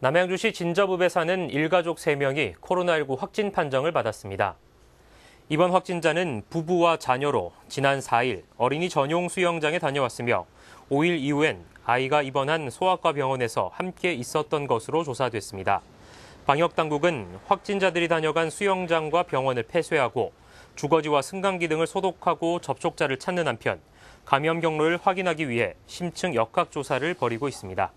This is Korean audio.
남양주시 진저읍에 사는 일가족 3명이 코로나19 확진 판정을 받았습니다. 이번 확진자는 부부와 자녀로 지난 4일 어린이 전용 수영장에 다녀왔으며 5일 이후엔 아이가 입원한 소아과 병원에서 함께 있었던 것으로 조사됐습니다. 방역당국은 확진자들이 다녀간 수영장과 병원을 폐쇄하고 주거지와 승강기 등을 소독하고 접촉자를 찾는 한편 감염 경로를 확인하기 위해 심층 역학조사를 벌이고 있습니다.